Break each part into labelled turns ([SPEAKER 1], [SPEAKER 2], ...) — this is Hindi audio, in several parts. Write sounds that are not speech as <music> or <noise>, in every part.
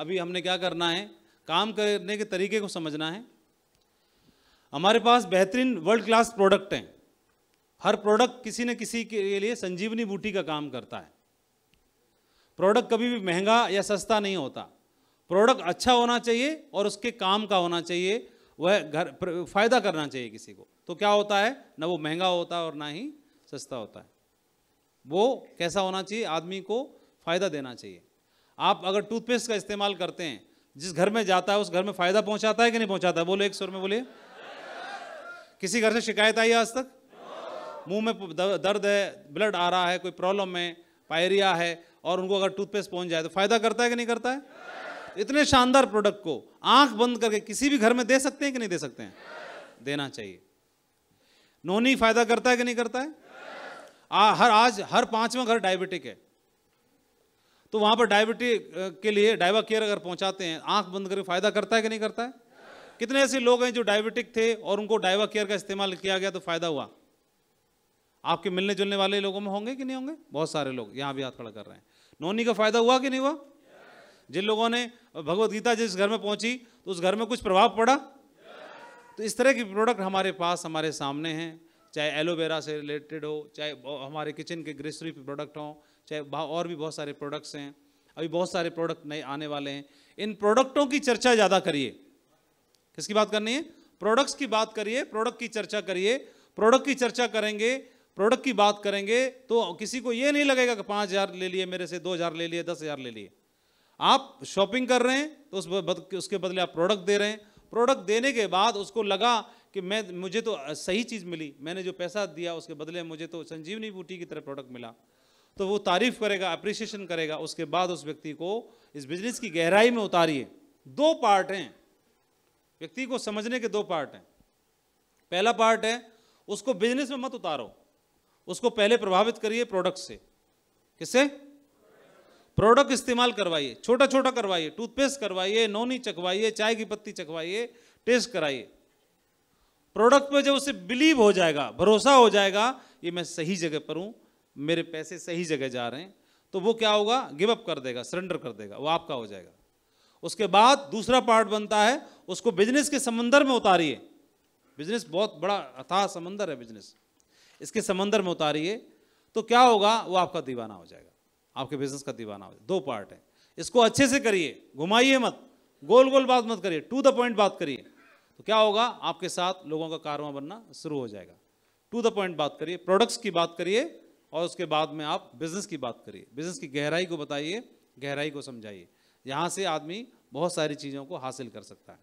[SPEAKER 1] अभी हमने क्या करना है काम करने के तरीके को समझना है हमारे पास बेहतरीन वर्ल्ड क्लास प्रोडक्ट हैं हर प्रोडक्ट किसी न किसी के लिए संजीवनी बूटी का काम करता है प्रोडक्ट कभी भी महंगा या सस्ता नहीं होता प्रोडक्ट अच्छा होना चाहिए और उसके काम का होना चाहिए वह घर फायदा करना चाहिए किसी को तो क्या होता है ना वो महंगा होता है और ना ही सस्ता होता है वो कैसा होना चाहिए आदमी को फ़ायदा देना चाहिए आप अगर टूथपेस्ट का इस्तेमाल करते हैं जिस घर में जाता है उस घर में फायदा पहुंचाता है कि नहीं पहुंचाता है? बोलो एक स्वर में बोलिए किसी घर से शिकायत आई आज तक मुंह में दर्द है ब्लड आ रहा है कोई प्रॉब्लम है पायरिया है और उनको अगर टूथपेस्ट पहुंच जाए तो फायदा करता है कि नहीं करता है इतने शानदार प्रोडक्ट को आंख बंद करके किसी भी घर में दे सकते हैं कि नहीं दे सकते हैं देना चाहिए नोनी फायदा करता है कि नहीं करता है आ, हर आज हर पांचवा घर डायबिटिक है तो वहाँ पर डायबिटी के लिए डाइवा केयर अगर पहुँचाते हैं आँख बंद करके फ़ायदा करता है कि नहीं करता है कितने ऐसे लोग हैं जो डायबिटिक थे और उनको डाइवा केयर का इस्तेमाल किया गया तो फ़ायदा हुआ आपके मिलने जुलने वाले लोगों में होंगे कि नहीं होंगे बहुत सारे लोग यहाँ भी हाथ खड़ा कर रहे हैं नोनी का फ़ायदा हुआ कि नहीं हुआ जिन लोगों ने भगवत गीता जिस घर में पहुंची तो उस घर में कुछ प्रभाव पड़ा तो इस तरह के प्रोडक्ट हमारे पास हमारे सामने हैं चाहे एलोवेरा से रिलेटेड हो चाहे हमारे किचन के ग्रेसरी प्रोडक्ट हों चाहे और भी बहुत सारे प्रोडक्ट्स हैं अभी बहुत सारे प्रोडक्ट नए आने वाले हैं इन प्रोडक्टों की चर्चा ज़्यादा करिए किसकी बात करनी है प्रोडक्ट्स की बात करिए प्रोडक्ट की चर्चा करिए प्रोडक्ट की चर्चा करेंगे प्रोडक्ट की बात करेंगे तो किसी को ये नहीं लगेगा कि पाँच हज़ार ले लिए मेरे से दो हज़ार ले लिए दस हज़ार ले लिए आप शॉपिंग कर रहे हैं तो उस बद, उसके बदले आप प्रोडक्ट दे रहे हैं प्रोडक्ट देने के बाद उसको लगा कि मैं मुझे तो सही चीज़ मिली मैंने जो पैसा दिया उसके बदले मुझे तो संजीवनी बूटी की तरह प्रोडक्ट मिला तो वो तारीफ करेगा अप्रिसिएशन करेगा उसके बाद उस व्यक्ति को इस बिजनेस की गहराई में उतारिए दो पार्ट हैं व्यक्ति को समझने के दो पार्ट हैं पहला पार्ट है उसको बिजनेस में मत उतारो उसको पहले प्रभावित करिए प्रोडक्ट से किससे प्रोडक्ट इस्तेमाल करवाइए छोटा छोटा करवाइए टूथपेस्ट करवाइए नोनी चखवाइए चाय की पत्ती चखवाइए टेस्ट कराइए प्रोडक्ट पे जब उसे बिलीव हो जाएगा भरोसा हो जाएगा ये मैं सही जगह पर हूं मेरे पैसे सही जगह जा रहे हैं तो वो क्या होगा गिव अप कर देगा सरेंडर कर देगा वो आपका हो जाएगा उसके बाद दूसरा पार्ट बनता है उसको बिजनेस के समंदर में उतारिए बिजनेस बहुत बड़ा अथाह समंदर है बिजनेस इसके समंदर में उतारिए तो क्या होगा वो आपका दीवाना हो जाएगा आपके बिजनेस का दीवाना हो जाएगा दो पार्ट है इसको अच्छे से करिए घुमाइए मत गोल गोल बात मत करिए टू द पॉइंट बात करिए तो क्या होगा आपके साथ लोगों का कारवा बनना शुरू हो जाएगा टू द पॉइंट बात करिए प्रोडक्ट्स की बात करिए और उसके बाद में आप बिजनेस की बात करिए बिजनेस की गहराई को बताइए गहराई को समझाइए यहाँ से आदमी बहुत सारी चीज़ों को हासिल कर सकता है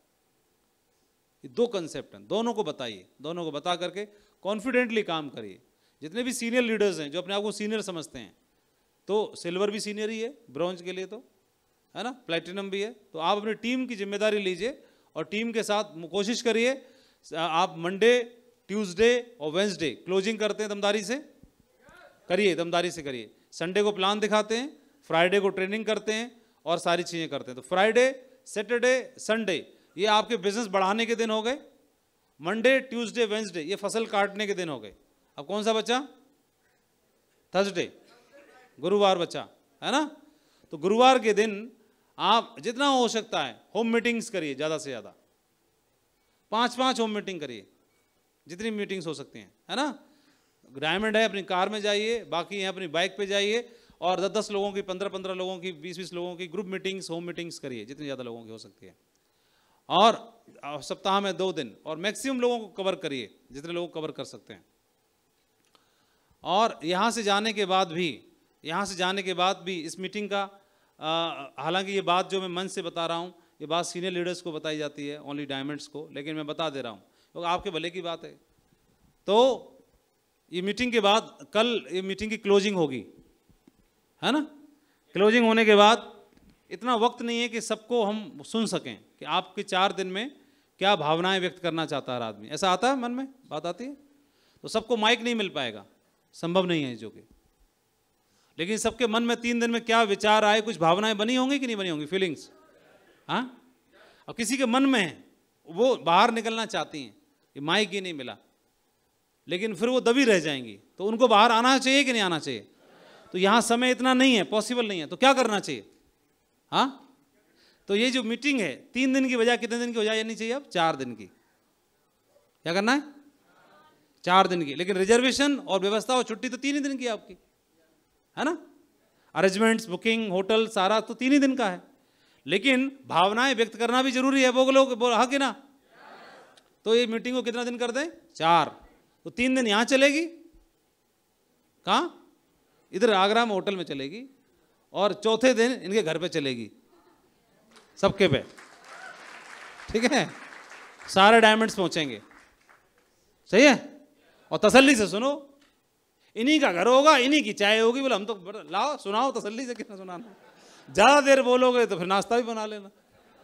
[SPEAKER 1] ये दो कंसेप्ट हैं दोनों को बताइए दोनों को बता करके कॉन्फिडेंटली काम करिए जितने भी सीनियर लीडर्स हैं जो अपने आप को सीनियर समझते हैं तो सिल्वर भी सीनियर ही है ब्रॉन्ज के लिए तो है ना प्लेटिनम भी है तो आप अपनी टीम की जिम्मेदारी लीजिए और टीम के साथ कोशिश करिए आप मंडे ट्यूसडे और वेंसडे क्लोजिंग करते हैं दमदारी से करिए दमदारी से करिए संडे को प्लान दिखाते हैं फ्राइडे को ट्रेनिंग करते हैं और सारी चीज़ें करते हैं तो फ्राइडे सैटरडे संडे ये आपके बिजनेस बढ़ाने के दिन हो गए मंडे ट्यूसडे वेंसडे ये फसल काटने के दिन हो गए अब कौन सा बच्चा थर्सडे गुरुवार बच्चा है ना तो गुरुवार के दिन आप जितना हो सकता है होम मीटिंग्स करिए ज़्यादा से ज़्यादा पाँच पाँच होम मीटिंग करिए जितनी मीटिंग्स हो सकती हैं है ना डायमंड है अपनी कार में जाइए बाकी हैं अपनी बाइक पे जाइए और दस दस लोगों की पंद्रह पंद्रह लोगों की बीस बीस लोगों की ग्रुप मीटिंग्स होम मीटिंग्स करिए जितनी ज़्यादा लोगों की हो सकती है और सप्ताह में दो दिन और मैक्सिमम लोगों को कवर करिए जितने लोग कवर कर सकते हैं और यहाँ से जाने के बाद भी यहाँ से जाने के बाद भी इस मीटिंग का हालांकि ये बात जो मैं मन से बता रहा हूँ ये बात सीनियर लीडर्स को बताई जाती है ओनली डायमंड्स को लेकिन मैं बता दे रहा हूँ क्योंकि तो आपके भले की बात है तो ये मीटिंग के बाद कल ये मीटिंग की क्लोजिंग होगी है ना क्लोजिंग होने के बाद इतना वक्त नहीं है कि सबको हम सुन सकें कि आपके चार दिन में क्या भावनाएं व्यक्त करना चाहता है आदमी ऐसा आता है मन में बात आती है तो सबको माइक नहीं मिल पाएगा संभव नहीं है जो कि लेकिन सबके मन में तीन दिन में क्या विचार आए कुछ भावनाएं बनी होंगी कि नहीं बनी होंगी फीलिंग्स हाँ और किसी के मन में है वो बाहर निकलना चाहती हैं कि माइक ही नहीं मिला लेकिन फिर वो दबी रह जाएंगी तो उनको बाहर आना चाहिए कि नहीं आना चाहिए तो यहाँ समय इतना नहीं है पॉसिबल नहीं है तो क्या करना चाहिए हाँ तो ये जो मीटिंग है तीन दिन की बजाय कितने दिन की हो जानी चाहिए अब चार दिन की क्या करना है चार दिन की लेकिन रिजर्वेशन और व्यवस्था और छुट्टी तो तीन ही दिन की आपकी है ना अरेंजमेंट्स बुकिंग होटल सारा तो तीन ही दिन का है लेकिन भावनाएं व्यक्त करना भी जरूरी है वो लोग बोल हाँ कि ना तो ये मीटिंग को कितना दिन कर दें चार तो तीन दिन यहाँ चलेगी कहाँ इधर आगरा में होटल में चलेगी और चौथे दिन इनके घर पे चलेगी सबके पे ठीक है सारे डायमंड्स पहुंचेंगे सही है और तसल्ली से सुनो इन्हीं का घर होगा इन्हीं की चाय होगी बोले हम तो लाओ सुनाओ तसल्ली से कितना सुनाना ज़्यादा देर बोलोगे तो फिर नाश्ता भी बना लेना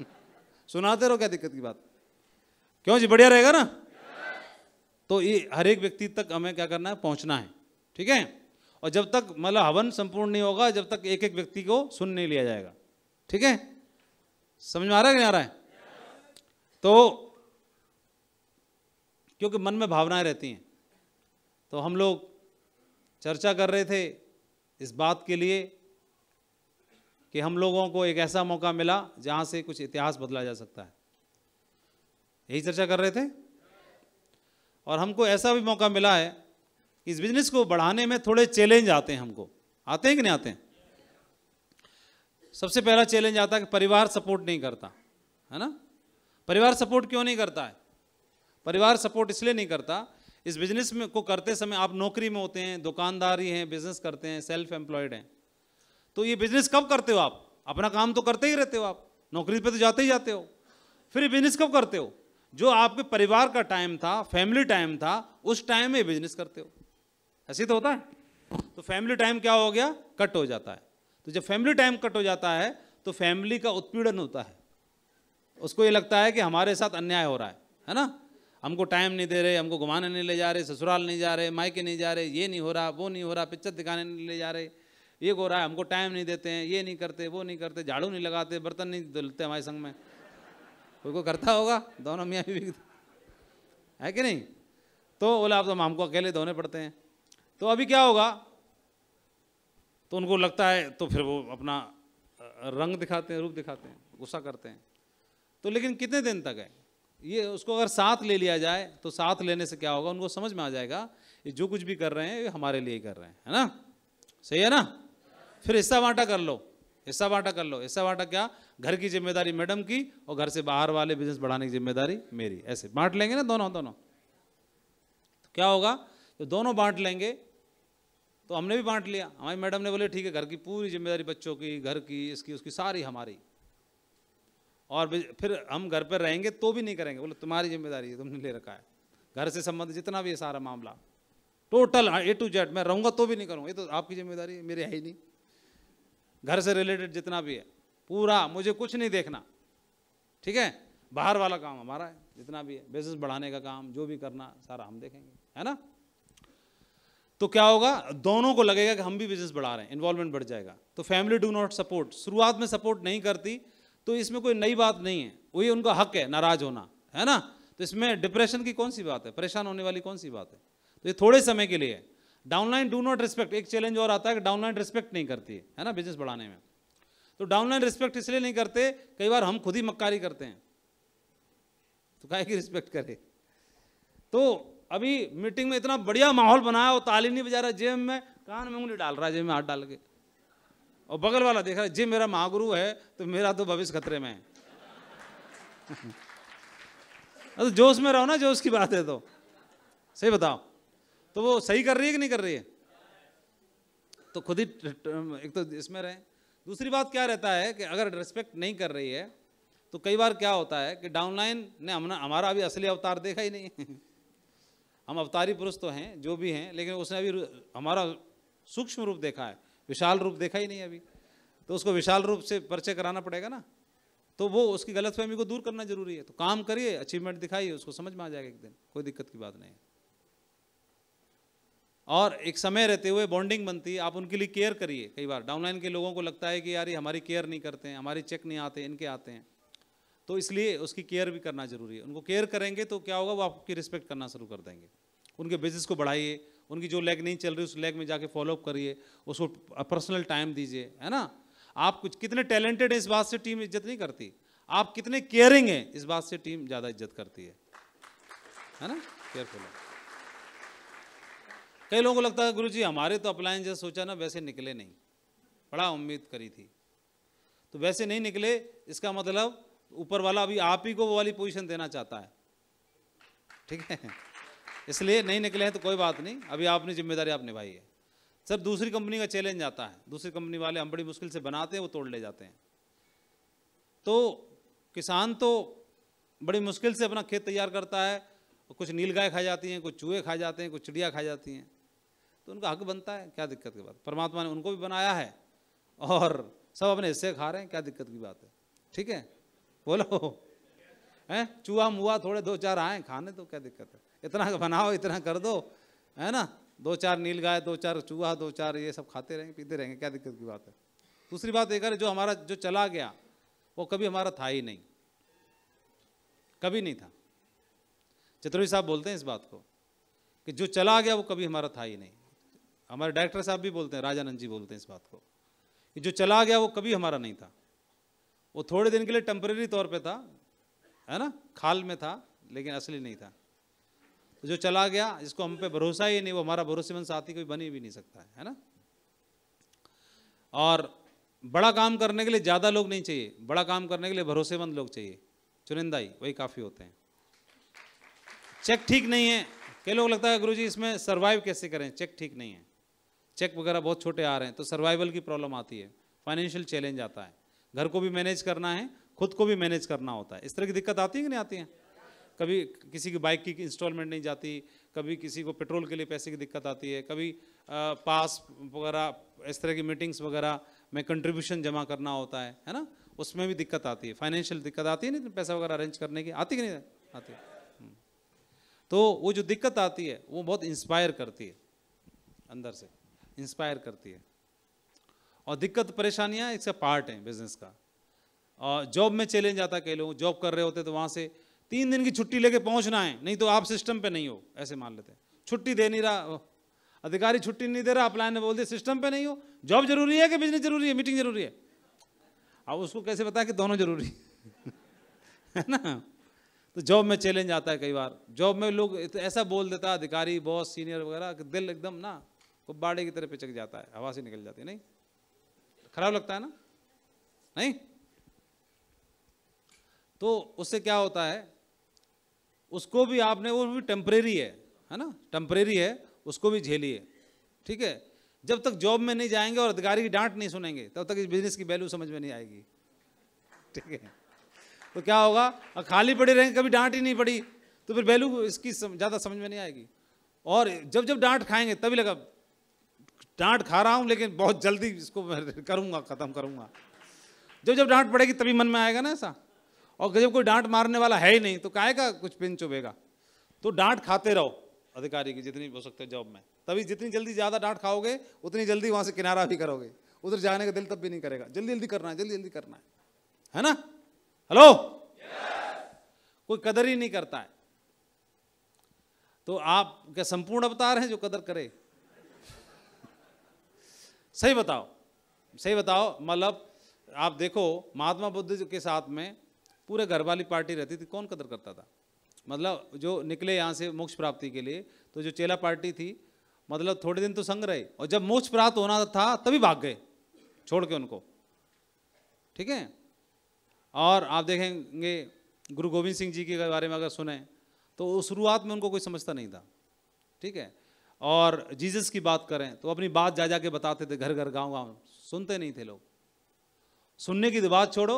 [SPEAKER 1] <laughs> सुनाते रहो क्या दिक्कत की बात क्यों जी बढ़िया रहेगा ना तो ये हर एक व्यक्ति तक हमें क्या करना है पहुंचना है ठीक है और जब तक मतलब हवन संपूर्ण नहीं होगा जब तक एक एक व्यक्ति को सुन नहीं लिया जाएगा ठीक है समझ में आ रहा है आ रहा है तो क्योंकि मन में भावनाएं रहती हैं तो हम लोग चर्चा कर रहे थे इस बात के लिए कि हम लोगों को एक ऐसा मौका मिला जहां से कुछ इतिहास बदला जा सकता है यही चर्चा कर रहे थे और हमको ऐसा भी मौका मिला है कि इस बिजनेस को बढ़ाने में थोड़े चैलेंज आते हैं हमको आते हैं कि नहीं आते हैं सबसे पहला चैलेंज आता है कि परिवार सपोर्ट नहीं करता है ना परिवार सपोर्ट क्यों नहीं करता है परिवार सपोर्ट इसलिए नहीं करता इस बिजनेस में को करते समय आप नौकरी में होते हैं दुकानदारी हैं बिजनेस करते हैं सेल्फ एम्प्लॉयड हैं तो ये बिजनेस कब करते हो आप अपना काम तो करते ही रहते हो आप नौकरी पे तो जाते ही जाते हो फिर ये बिजनेस कब करते हो जो आपके परिवार का टाइम था फैमिली टाइम था उस टाइम में बिजनेस करते हो ऐसे तो होता है तो फैमिली टाइम क्या हो गया कट हो जाता है तो जब फैमिली टाइम कट हो जाता है तो फैमिली का उत्पीड़न होता है उसको ये लगता है कि हमारे साथ अन्याय हो रहा है है ना हमको टाइम नहीं दे रहे हमको घुमाने नहीं ले जा रहे ससुराल नहीं जा रहे मायके नहीं जा रहे ये नहीं हो रहा वो नहीं हो रहा पिक्चर दिखाने नहीं ले जा रहे ये हो रहा है हमको टाइम नहीं देते हैं ये नहीं करते वो नहीं करते झाड़ू नहीं लगाते बर्तन नहीं धुलते हमारे संग में कोई कोई करता होगा दोनों मियाँ बीवी है कि नहीं तो बोले आप तो माम को अकेले धोने पड़ते हैं तो अभी क्या होगा तो उनको लगता है तो फिर वो अपना रंग दिखाते हैं रूप दिखाते हैं गुस्सा करते हैं तो लेकिन कितने दिन तक है ये उसको अगर साथ ले लिया जाए तो साथ लेने से क्या होगा उनको समझ में आ जाएगा ये जो कुछ भी कर रहे हैं ये हमारे लिए ही कर रहे हैं है ना सही है ना फिर हिस्सा बांटा कर लो हिस्सा बांटा कर लो हिस्सा बांटा क्या घर की जिम्मेदारी मैडम की और घर से बाहर वाले बिजनेस बढ़ाने की जिम्मेदारी मेरी ऐसे बांट लेंगे ना दोनों दोनों तो क्या होगा जब दोनों बांट लेंगे तो हमने भी बांट लिया हमारी मैडम ने बोले ठीक है घर की पूरी जिम्मेदारी बच्चों की घर की इसकी उसकी सारी हमारी और फिर हम घर पर रहेंगे तो भी नहीं करेंगे बोले तुम्हारी जिम्मेदारी है तुमने ले रखा है घर से संबंधित जितना भी है सारा मामला टोटल ए टू जेड मैं रहूँगा तो भी नहीं करूँगा ये तो आपकी जिम्मेदारी मेरे मेरी है ही नहीं घर से रिलेटेड जितना भी है पूरा मुझे कुछ नहीं देखना ठीक है बाहर वाला काम हमारा है जितना भी है बिजनेस बढ़ाने का काम जो भी करना सारा हम देखेंगे है ना तो क्या होगा दोनों को लगेगा कि हम भी बिजनेस बढ़ा रहे हैं इन्वॉल्वमेंट बढ़ जाएगा तो फैमिली डू नॉट सपोर्ट शुरुआत में सपोर्ट नहीं करती तो इसमें कोई नई बात नहीं है वही उनका हक है नाराज होना है ना तो इसमें डिप्रेशन की कौन सी बात है परेशान होने वाली कौन सी बात है तो ये थोड़े समय के लिए डाउनलाइन डू नॉट रिस्पेक्ट एक चैलेंज और आता है कि डाउनलाइन रिस्पेक्ट नहीं करती है, है ना बिजनेस बढ़ाने में तो डाउनलाइन रिस्पेक्ट इसलिए नहीं करते कई बार हम खुद ही मक्कारी करते हैं तो कहे की रिस्पेक्ट करे तो अभी मीटिंग में इतना बढ़िया माहौल बनाया और ताली नहीं बजा रहा जेब में कान में उंगली डाल रहा है जेब में हाथ डाल के और बगल वाला देख रहा है जेब मेरा महागुरु है तो मेरा तो भविष्य खतरे में है तो <laughs> जोश में रहो ना जोश की बात है तो सही बताओ तो वो सही कर रही है कि नहीं कर रही है तो खुद ही एक तो इसमें रहें दूसरी बात क्या रहता है कि अगर रिस्पेक्ट नहीं कर रही है तो कई बार क्या होता है कि डाउनलाइन ने हमने हमारा अभी असली अवतार देखा ही नहीं <laughs> हम अवतारी पुरुष तो हैं जो भी हैं लेकिन उसने अभी हमारा सूक्ष्म रूप देखा है विशाल रूप देखा ही नहीं अभी तो उसको विशाल रूप से परिचय कराना पड़ेगा ना तो वो उसकी गलतफहमी को दूर करना जरूरी है तो काम करिए अचीवमेंट दिखाइए उसको समझ में आ जाएगा एक दिन कोई दिक्कत की बात नहीं है और एक समय रहते हुए बॉन्डिंग बनती है आप उनके लिए केयर करिए कई बार डाउनलाइन के लोगों को लगता है कि यार ये हमारी केयर नहीं करते हैं हमारी चेक नहीं आते इनके आते हैं तो इसलिए उसकी केयर भी करना जरूरी है उनको केयर करेंगे तो क्या होगा वो आपकी रिस्पेक्ट करना शुरू कर देंगे उनके बिजनेस को बढ़ाइए उनकी जो लेग नहीं चल रही उस लेग में जाके फॉलोअप करिए उसको पर्सनल टाइम दीजिए है ना आप कुछ कितने टैलेंटेड हैं इस बात से टीम इज्जत नहीं करती आप कितने केयरिंग हैं इस बात से टीम ज़्यादा इज्जत करती है है ना केयरफुल है कई लोगों को लगता है गुरु जी हमारे तो अप्लायंस जैसे सोचा ना वैसे निकले नहीं बड़ा उम्मीद करी थी तो वैसे नहीं निकले इसका मतलब ऊपर वाला अभी आप ही को वो वाली पोजीशन देना चाहता है ठीक है इसलिए नहीं निकले हैं तो कोई बात नहीं अभी आपने जिम्मेदारी आप निभाई है सर दूसरी कंपनी का चैलेंज आता है दूसरी कंपनी वाले हम बड़ी मुश्किल से बनाते हैं वो तोड़ ले जाते हैं तो किसान तो बड़ी मुश्किल से अपना खेत तैयार करता है कुछ नील गाय खा जाती हैं कुछ चूहे खा जाते हैं कुछ चिड़िया खा जाती हैं तो उनका हक बनता है क्या दिक्कत की बात परमात्मा ने उनको भी बनाया है और सब अपने हिस्से खा रहे हैं क्या दिक्कत की बात है ठीक है बोलो हैं चूहा मुआ थोड़े दो चार आए खाने तो क्या दिक्कत है इतना बनाओ इतना कर दो है ना दो चार नील गाय दो चार चूहा दो चार ये सब खाते रहेंगे पीते रहेंगे क्या दिक्कत की बात है दूसरी बात एक कर जो हमारा जो चला गया वो कभी हमारा था ही नहीं कभी नहीं था चतुर्वी साहब बोलते हैं इस बात को कि जो चला गया वो कभी हमारा था ही नहीं हमारे डायरेक्टर साहब भी बोलते हैं राजानंद जी बोलते हैं इस बात को कि जो चला गया वो कभी हमारा नहीं था वो थोड़े दिन के लिए टेम्परेरी तौर पे था है ना खाल में था लेकिन असली नहीं था तो जो चला गया जिसको हम पे भरोसा ही नहीं वो हमारा भरोसेमंद साथी कोई बन ही भी नहीं सकता है है ना और बड़ा काम करने के लिए ज़्यादा लोग नहीं चाहिए बड़ा काम करने के लिए भरोसेमंद लोग चाहिए चुनिंदा ही वही काफ़ी होते हैं चेक ठीक नहीं है कई लोग लगता है गुरुजी इसमें सर्वाइव कैसे करें चेक ठीक नहीं है चेक वगैरह बहुत छोटे आ रहे हैं तो सर्वाइवल की प्रॉब्लम आती है फाइनेंशियल चैलेंज आता है घर को भी मैनेज करना है खुद को भी मैनेज करना होता है इस तरह की दिक्कत आती है कि नहीं आती है कभी किसी की बाइक की इंस्टॉलमेंट नहीं जाती कभी किसी को पेट्रोल के लिए पैसे की दिक्कत आती है कभी आ, पास वगैरह इस तरह की मीटिंग्स वगैरह में कंट्रीब्यूशन जमा करना होता है है ना उसमें भी दिक्कत आती है फाइनेंशियल दिक्कत आती है नहीं तो पैसा वगैरह अरेंज करने की आती कि नहीं आती हम्म। तो वो जो दिक्कत आती है वो बहुत इंस्पायर करती है अंदर से इंस्पायर करती है और दिक्कत परेशानियाँ इसका पार्ट हैं बिजनेस का और जॉब में चैलेंज आता है कई लोग जॉब कर रहे होते तो वहाँ से तीन दिन की छुट्टी लेके पहुँचना है नहीं तो आप सिस्टम पे नहीं हो ऐसे मान लेते छुट्टी दे नहीं रहा अधिकारी छुट्टी नहीं दे रहा आप लाइन में दे सिस्टम पे नहीं हो जॉब जरूरी है कि बिजनेस जरूरी है मीटिंग जरूरी है अब उसको कैसे बताया कि दोनों जरूरी <laughs> है ना तो जॉब में चैलेंज आता है कई बार जॉब में लोग ऐसा बोल देता अधिकारी बॉस सीनियर वगैरह कि दिल एकदम ना वो बाड़े की तरह पिचक जाता है हवा से निकल जाती है नहीं खराब लगता है ना नहीं तो उससे क्या होता है उसको भी आपने वो भी टेम्परेरी है है ना टेम्परेरी है उसको भी झेलिए ठीक है जब तक जॉब में नहीं जाएंगे और अधिकारी की डांट नहीं सुनेंगे तब तक इस बिजनेस की वैल्यू समझ में नहीं आएगी ठीक है तो क्या होगा और खाली पड़े रहेंगे कभी डांट ही नहीं पड़ी तो फिर वैल्यू इसकी ज़्यादा समझ में नहीं आएगी और जब जब डांट खाएंगे तभी लगा डांट खा रहा हूँ लेकिन बहुत जल्दी इसको करूँगा ख़त्म करूँगा जब जब डांट पड़ेगी तभी मन में आएगा ना ऐसा और जब कोई डांट मारने वाला है ही नहीं तो कहेगा का कुछ पिन चुभेगा तो डांट खाते रहो अधिकारी की जितनी हो सकते जॉब में तभी जितनी जल्दी ज़्यादा डांट खाओगे उतनी जल्दी वहाँ से किनारा भी करोगे उधर जाने का दिल तब भी नहीं करेगा जल्दी जल्दी करना है जल्दी जल्दी करना है है ना हेलो कोई कदर ही नहीं करता है तो आप क्या संपूर्ण अवतार हैं जो कदर करे सही बताओ सही बताओ मतलब आप देखो महात्मा बुद्ध के साथ में पूरे घर वाली पार्टी रहती थी कौन कदर करता था मतलब जो निकले यहाँ से मोक्ष प्राप्ति के लिए तो जो चेला पार्टी थी मतलब थोड़े दिन तो संग रहे और जब मोक्ष प्राप्त होना था तभी भाग गए छोड़ के उनको ठीक है और आप देखेंगे गुरु गोविंद सिंह जी के बारे में अगर सुने तो शुरुआत में उनको कोई समझता नहीं था ठीक है और जीसस की बात करें तो अपनी बात जा जा के बताते थे घर घर गांव गांव सुनते नहीं थे लोग सुनने की बात छोड़ो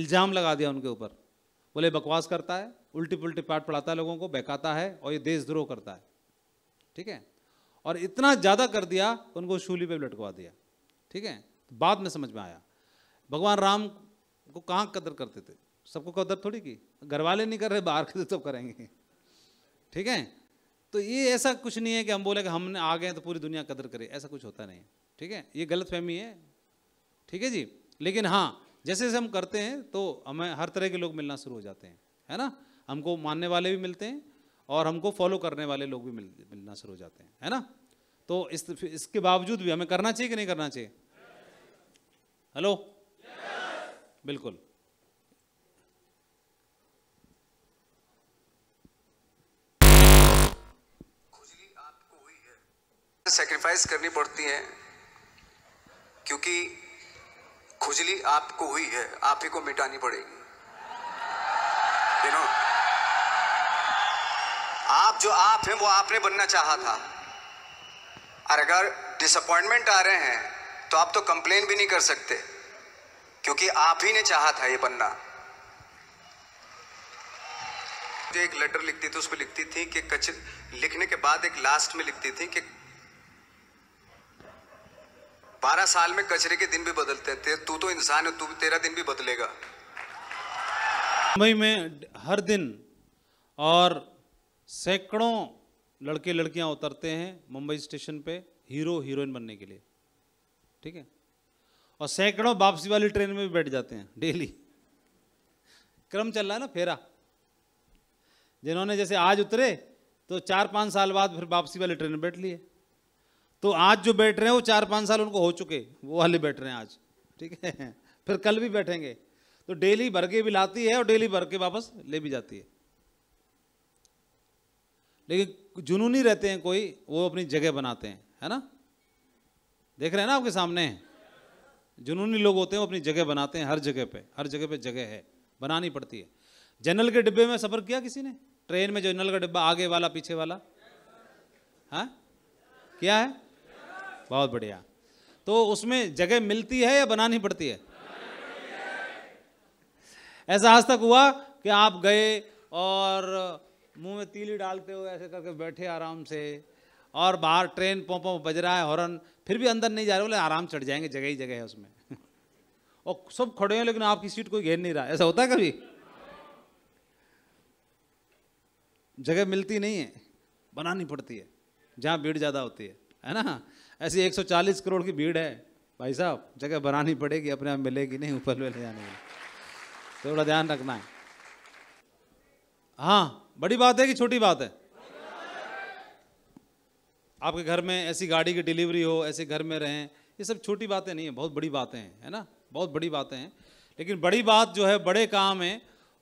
[SPEAKER 1] इल्ज़ाम लगा दिया उनके ऊपर बोले बकवास करता है उल्टी पुलटी पाठ पढ़ाता है लोगों को बहकाता है और ये देशद्रोह करता है ठीक है और इतना ज़्यादा कर दिया उनको शूली पर लटकवा दिया ठीक है तो बाद में समझ में आया भगवान राम को कहाँ कदर करते थे सबको कदर थोड़ी की घर वाले नहीं कर रहे बाहर के तो सब करेंगे ठीक है तो ये ऐसा कुछ नहीं है कि हम बोले कि हमने आ गए तो पूरी दुनिया कदर करे ऐसा कुछ होता नहीं ठीक है ये गलत फहमी है ठीक है जी लेकिन हाँ जैसे जैसे हम करते हैं तो हमें हर तरह के लोग मिलना शुरू हो जाते हैं है ना हमको मानने वाले भी मिलते हैं और हमको फॉलो करने वाले लोग भी मिल मिलना शुरू हो जाते हैं है ना तो इस इसके बावजूद भी हमें करना चाहिए कि नहीं करना चाहिए हेलो बिल्कुल सेक्रीफाइस करनी पड़ती हैं क्योंकि खुजली आपको हुई है आप ही को मिटानी पड़ेगी यू आप जो आप हैं वो आपने बनना चाहा था और अगर डिसअपॉइंटमेंट आ रहे हैं तो आप तो कंप्लेन भी नहीं कर सकते क्योंकि आप ही ने चाहा था ये बनना एक लेटर लिखती थी उसमें लिखती थी कि कचरे लिखने के बाद एक लास्ट में लिखती थी कि बारह साल में कचरे के दिन भी बदलते थे तू तो इंसान है तू तेरा दिन भी बदलेगा मुंबई में हर दिन और सैकड़ों लड़के लड़कियां उतरते हैं मुंबई स्टेशन पे हीरो हीरोइन बनने के लिए ठीक है और सैकड़ों वापसी वाली ट्रेन में भी बैठ जाते हैं डेली क्रम चल रहा है ना फेरा जिन्होंने जैसे आज उतरे तो चार पाँच साल बाद फिर वापसी वाली ट्रेन में बैठ लिए तो आज जो बैठ रहे हैं वो चार पाँच साल उनको हो चुके वो वाले बैठ रहे हैं आज ठीक है <laughs> फिर कल भी बैठेंगे तो डेली भर के भी लाती है और डेली भर के वापस ले भी जाती है लेकिन जुनूनी रहते हैं कोई वो अपनी जगह बनाते हैं है ना देख रहे हैं ना आपके सामने जुनूनी लोग होते हैं वो अपनी जगह बनाते हैं हर जगह पे हर जगह पे जगह है बनानी पड़ती है जनरल के डिब्बे में सफ़र किया किसी ने ट्रेन में जनरल का डिब्बा आगे वाला पीछे वाला हाँ क्या है बहुत बढ़िया तो उसमें जगह मिलती है या बनानी पड़ती है ऐसा आज तक हुआ कि आप गए और मुंह में तीली डालते हो ऐसे करके बैठे आराम से और बाहर ट्रेन पों पों बज रहा है हॉर्न फिर भी अंदर नहीं जा रहे बोले आराम चढ़ जाएंगे जगह ही जगह है उसमें <laughs> और सब खड़े हैं लेकिन आपकी सीट कोई घेर नहीं रहा ऐसा होता है कभी जगह मिलती नहीं है बनानी पड़ती है जहाँ भीड़ ज़्यादा होती है है ना ऐसी 140 करोड़ की भीड़ है भाई साहब जगह बनानी पड़ेगी अपने आप मिलेगी नहीं ऊपर ले जाने की थोड़ा ध्यान रखना है हाँ बड़ी बात है कि छोटी बात है आपके घर में ऐसी गाड़ी की डिलीवरी हो ऐसे घर में रहें ये सब छोटी बातें नहीं है बहुत बड़ी बातें हैं है ना बहुत बड़ी बातें हैं लेकिन बड़ी बात जो है बड़े काम है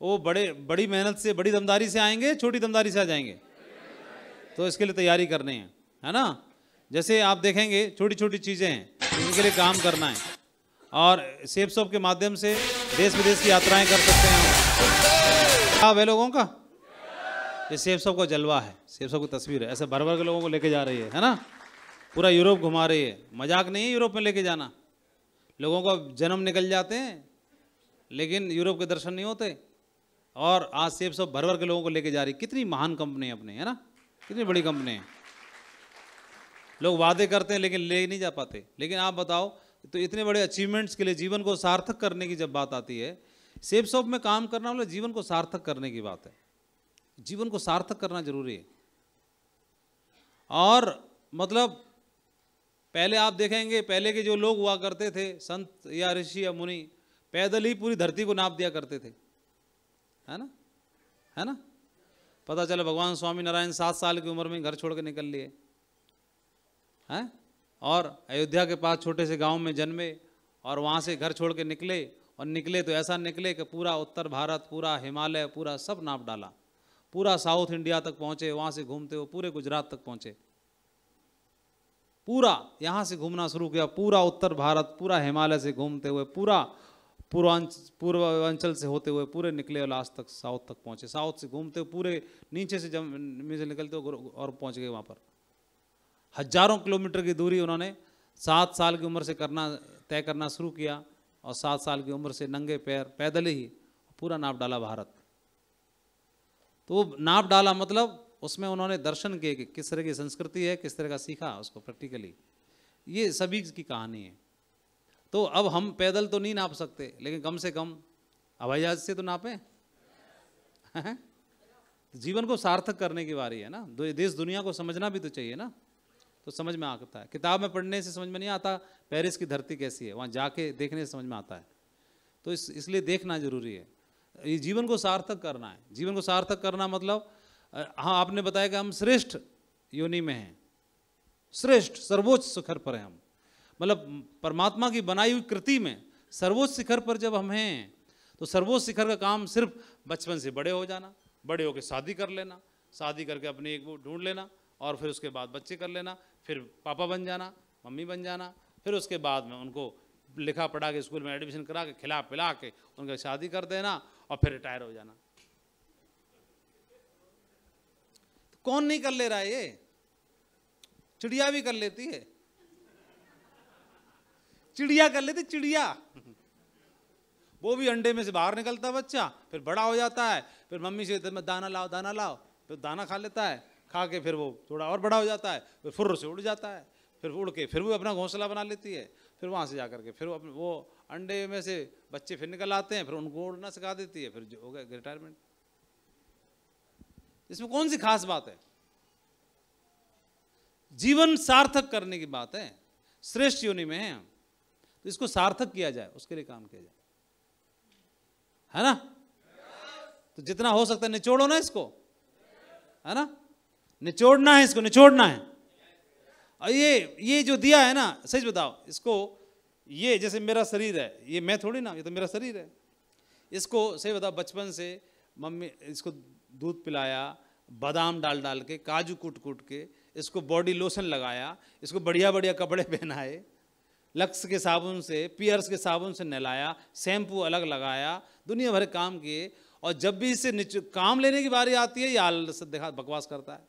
[SPEAKER 1] वो बड़े बड़ी मेहनत से बड़ी दमदारी से आएंगे छोटी दमदारी से आ जाएंगे तो इसके लिए तैयारी करनी है है ना जैसे आप देखेंगे छोटी छोटी चीज़ें हैं इनके लिए काम करना है और सेब शॉप के माध्यम से देश विदेश की यात्राएं कर सकते हैं आप है लोगों का ये सेब शॉप का जलवा है सेब शॉप की तस्वीर है ऐसे भर भर के लोगों को लेके जा रही है है ना पूरा यूरोप घुमा रही है मजाक नहीं है यूरोप में लेके जाना लोगों का जन्म निकल जाते हैं लेकिन यूरोप के दर्शन नहीं होते और आज सेब शॉप भर भर के लोगों को लेके जा रही कितनी महान कंपनी है अपने है ना कितनी बड़ी कंपनी है लोग वादे करते हैं लेकिन ले नहीं जा पाते लेकिन आप बताओ तो इतने बड़े अचीवमेंट्स के लिए जीवन को सार्थक करने की जब बात आती है सेफ शॉप में काम करना बोले मतलब जीवन को सार्थक करने की बात है जीवन को सार्थक करना जरूरी है और मतलब पहले आप देखेंगे पहले के जो लोग हुआ करते थे संत या ऋषि या मुनि पैदल ही पूरी धरती को नाप दिया करते थे है ना है ना पता चले भगवान स्वामी नारायण सात साल की उम्र में घर छोड़ के निकल लिए हैं और अयोध्या के पास छोटे से गांव में जन्मे और वहाँ से घर छोड़ के निकले और निकले तो ऐसा निकले कि पूरा उत्तर भारत पूरा हिमालय पूरा सब नाप डाला पूरा साउथ इंडिया तक पहुँचे वहाँ से घूमते हुए पूरे गुजरात तक पहुँचे पूरा यहाँ से घूमना शुरू किया पूरा उत्तर भारत पूरा हिमालय से घूमते हुए पूरा पूर्वांच पूर्वांचल से होते हुए पूरे निकले और लास्ट तक साउथ तक पहुँचे साउथ से घूमते हुए पूरे नीचे से जम नीचे से निकलते हुए और पहुँच गए वहाँ पर हजारों किलोमीटर की दूरी उन्होंने सात साल की उम्र से करना तय करना शुरू किया और सात साल की उम्र से नंगे पैर पैदल ही पूरा नाप डाला भारत तो नाप डाला मतलब उसमें उन्होंने दर्शन किए कि किस तरह की संस्कृति है किस तरह का सीखा उसको प्रैक्टिकली ये सभी की कहानी है तो अब हम पैदल तो नहीं नाप सकते लेकिन कम से कम हवाई जहाज से तो नापें जीवन को सार्थक करने की बारी है ना देश दुनिया को समझना भी तो चाहिए ना तो समझ में आता है किताब में पढ़ने से समझ में नहीं आता पेरिस की धरती कैसी है वहाँ जाके देखने से समझ में आता है तो इस इसलिए देखना जरूरी है ये जीवन को सार्थक करना है जीवन को सार्थक करना मतलब हाँ आपने बताया कि हम श्रेष्ठ योनि में हैं श्रेष्ठ सर्वोच्च शिखर पर हैं हम मतलब परमात्मा की बनाई हुई कृति में सर्वोच्च शिखर पर जब हम हैं तो सर्वोच्च शिखर का काम सिर्फ बचपन से बड़े हो जाना बड़े होकर शादी कर लेना शादी करके अपने एक वो ढूंढ लेना और फिर उसके बाद बच्चे कर लेना फिर पापा बन जाना मम्मी बन जाना फिर उसके बाद में उनको लिखा पढ़ा के स्कूल में एडमिशन करा के खिला पिला के उनकी शादी कर देना और फिर रिटायर हो जाना तो कौन नहीं कर ले रहा ये चिड़िया भी कर लेती है चिड़िया कर लेती चिड़िया वो भी अंडे में से बाहर निकलता बच्चा फिर बड़ा हो जाता है फिर मम्मी से दाना लाओ दाना लाओ फिर दाना खा लेता है खा के फिर वो थोड़ा और बड़ा हो जाता है फिर फुर्र से उड़ जाता है फिर उड़ के फिर वो अपना घोंसला बना लेती है फिर वहाँ से जा करके फिर वो अपने वो अंडे में से बच्चे फिर निकल आते हैं फिर उनको उड़ना सिखा देती है फिर हो गया रिटायरमेंट इसमें कौन सी खास बात है जीवन सार्थक करने की बात है श्रेष्ठ योनि में है तो इसको सार्थक किया जाए उसके लिए काम किया जाए है ना तो जितना हो सकता है निचोड़ो ना इसको है ना निचोड़ना है इसको निचोड़ना है और ये ये जो दिया है ना सच बताओ इसको ये जैसे मेरा शरीर है ये मैं थोड़ी ना ये तो मेरा शरीर है इसको सही बताओ बचपन से मम्मी इसको दूध पिलाया बादाम डाल डाल के काजू कूट कूट के इसको बॉडी लोशन लगाया इसको बढ़िया बढ़िया कपड़े <laughs> पहनाए लक्स के साबुन से पियर्स के साबुन से नहलाया शैम्पू अलग लगाया दुनिया भर काम किए और जब भी इससे काम लेने की बारी आती है ये आलस दिखा बकवास करता है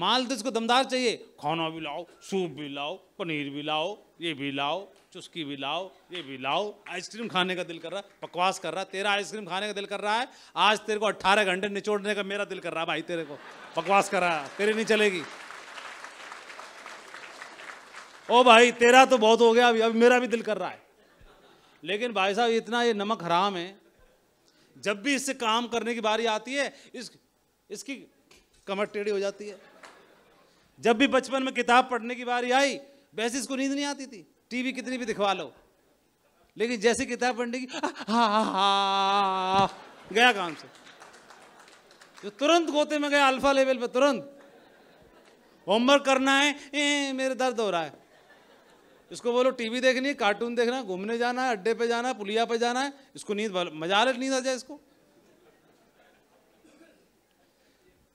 [SPEAKER 1] माल तो इसको दमदार चाहिए खाना भी लाओ सूप भी लाओ पनीर भी लाओ ये भी लाओ चुस्की भी लाओ ये भी लाओ आइसक्रीम खाने का दिल कर रहा है बकवास कर रहा है तेरा आइसक्रीम खाने का दिल कर रहा है आज तेरे को अट्ठारह घंटे निचोड़ने का मेरा दिल कर रहा है भाई तेरे को बकवास कर रहा है तेरी नहीं चलेगी ओ भाई तेरा तो बहुत हो गया अभी अभी मेरा भी दिल कर रहा है लेकिन भाई साहब इतना ये नमक हराम है जब भी इससे काम करने की बारी आती है इस इसकी कमर टेढ़ी हो जाती है जब भी बचपन में किताब पढ़ने की बारी आई वैसे इसको नींद नहीं आती थी टीवी कितनी भी दिखवा लो लेकिन जैसे किताब पढ़ने की गया काम से जो तुरंत गोते में गया अल्फा लेवल पे तुरंत होमवर्क करना है ए, मेरे दर्द हो रहा है इसको बोलो टीवी देखनी है कार्टून देखना घूमने जाना है अड्डे पे जाना है पुलिया पे जाना है इसको नींद मजा आ नींद आ जाए इसको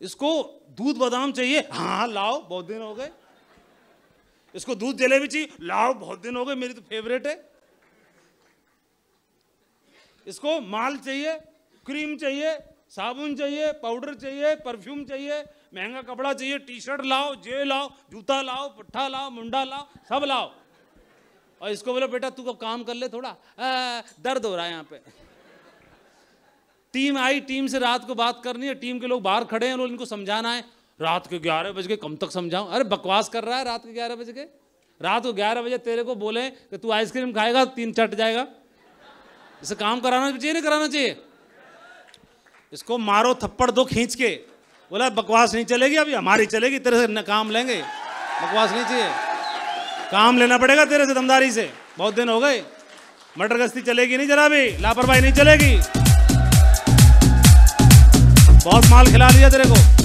[SPEAKER 1] इसको दूध बादाम चाहिए हाँ लाओ बहुत दिन हो गए इसको दूध जलेबी चाहिए लाओ बहुत दिन हो गए मेरी तो फेवरेट है इसको माल चाहिए क्रीम चाहिए साबुन चाहिए पाउडर चाहिए परफ्यूम चाहिए महंगा कपड़ा चाहिए टी शर्ट लाओ जे लाओ जूता लाओ पुट्ठा लाओ मुंडा लाओ सब लाओ और इसको बोलो बेटा तू कब काम कर ले थोड़ा आ, दर्द हो रहा है यहाँ पे टीम आई टीम से रात को बात करनी है टीम के लोग बाहर खड़े हैं लोग इनको समझाना है रात के ग्यारह बज के कम तक समझाऊं अरे बकवास कर रहा है रात के ग्यारह बज के रात को ग्यारह बजे तेरे को बोले कि तू आइसक्रीम खाएगा तीन चट जाएगा इसे काम कराना चाहिए नहीं कराना चाहिए इसको मारो थप्पड़ दो खींच के बोला बकवास नहीं चलेगी अभी हमारी चलेगी तेरे से काम लेंगे बकवास नहीं चाहिए काम लेना पड़ेगा तेरे से दमदारी से बहुत दिन हो गए मटर गश्ती चलेगी नहीं जरा भी लापरवाही नहीं चलेगी बहुत माल खिला दिया तेरे को